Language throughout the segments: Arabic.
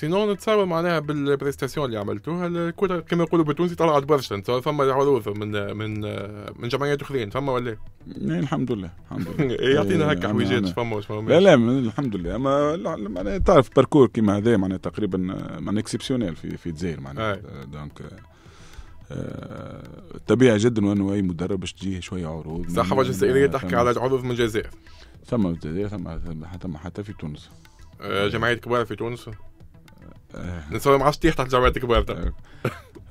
سينون نتصور معناها بالبريستاسيون اللي عملتوها الكره كما يقولوا بالتونسي طلعت برشا نتصور فما عروض من من من جمعيات اخرين فما ولا إيه، الحمد لله الحمد لله إيه، يعطينا إيه، هكا حويجات فما لا لا الحمد لله اما معناها تعرف باركور كيما هذا معناها تقريبا معناها اكسبسيونيل في في الجزائر معناها دونك آه، آه، طبيعي جدا انه اي مدرب باش تجيه شويه عروض حاجه جزائريه آه، تحكي على عروض من الجزائر ثم في الجزائر ثم حتى حتى في تونس جمعيات كبار في تونس آه. نسوي معاه شطيح تحت الجامعات الكبار آه.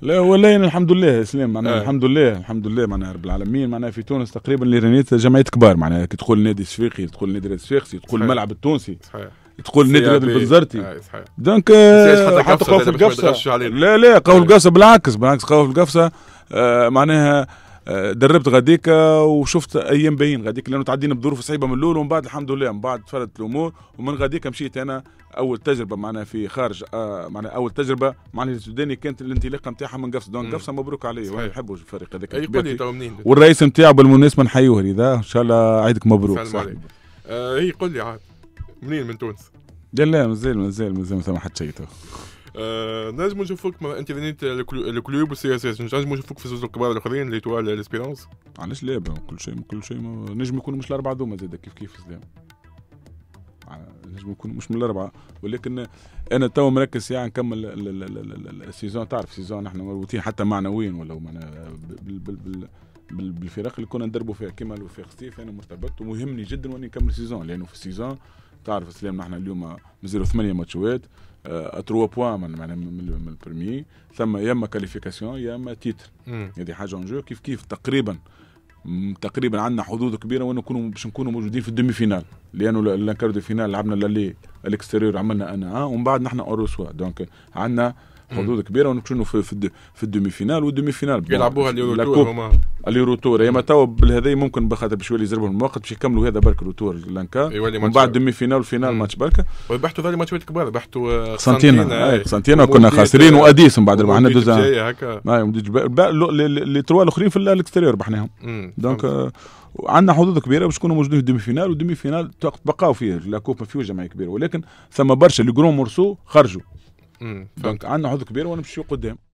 لا ولا الحمد لله اسلام معناها آه. الحمد لله الحمد لله معناها رب العالمين معناها في تونس تقريبا اللي الايرانيات جمعيات كبار معناها كي تدخل نادي الشفيقي تدخل نادي الشفيقي تدخل الملعب التونسي صحيح تقول نادي نادي صحيح دونك حتى قوف القفصه لا لا قوف القفصه بالعكس بالعكس قوف القفصه معناها دربت غاديكا وشفت ايام باين غاديك لانه تعدينا بظروف صعيبه من الاول ومن بعد الحمد لله من بعد فردت الامور ومن غاديكا مشيت انا اول تجربه معنا في خارج آه، معنا اول تجربه مع السوداني كانت الانطلاقه نتاعها من قفص دون قفصه مبروك عليه وانا نحبوا الفريق هذاك والرئيس نتاعو بالمناسبه نحيوه اذا ان شاء الله عيدك مبروك سلام آه هي قول لي عاد منين من تونس لا لا مازال مازال مازال ما حد شيء آه نجم نشوفوك انت بنيت الكلوب والسي اس اس نجم نشوفوك في الزوز الكبار الاخرين اللي توال ليسبيرونس علاش لا كل شيء كل شيء نجم يكونوا مش الاربعه ذوما زاد كيف كيف زاد نجم يكون مش من الاربعه ولكن انا تو مركز يعني نكمل السيزون تعرف سيزون نحن مربوطين حتى معنويا ولا معنا بالفرق اللي كنا ندربوا فيها كيما في ستيف انا مرتبط ومهمني جدا واني نكمل سيزون لانه في السيزون تعرف اسلام نحن اليوم مازالوا ثمانيه ماتشوات تروا بوا من من البرمي ثم يا اما كاليفيكاسيون يا اما تيتر هذه حاجه اونجو كيف كيف تقريبا تقريبا عندنا حظوظ كبيره وانه نكونوا باش نكونوا موجودين في الدومي فينال لانه الانكار دو فينال لعبنا للي الاكستيريور عملنا انا ومن بعد نحن اوروسوا دونك عندنا حظوظ كبيره ونكونوا في في, في الدومي فينال والدومي فينال يلعبوها اللي روتور هما اللي روتور اما تو بالهذا ممكن بخاطر بشويه يزربوا يزربهم باش يكملوا هذا برك روتور لانكا ومن بعد دومي فينال وفينال ماتش بركا وربحتوا ذا ماتشات كبار بحثوا آه، سنتينا قسنطينه آه، كنا خاسرين آه، واديس من بعد ربحنا دوز لي تروا الاخرين في الاكستيريور ربحناهم دونك عندنا حظوظ كبيره باش نكونوا موجودين في الدومي فينال والدومي فينال تبقاو فيه لا كوب ما فيهوش جمعيه كبيره ولكن ثم برشا لي جرون مورسو خرجوا فهمت عندنا عضو كبير ونمشيو قدام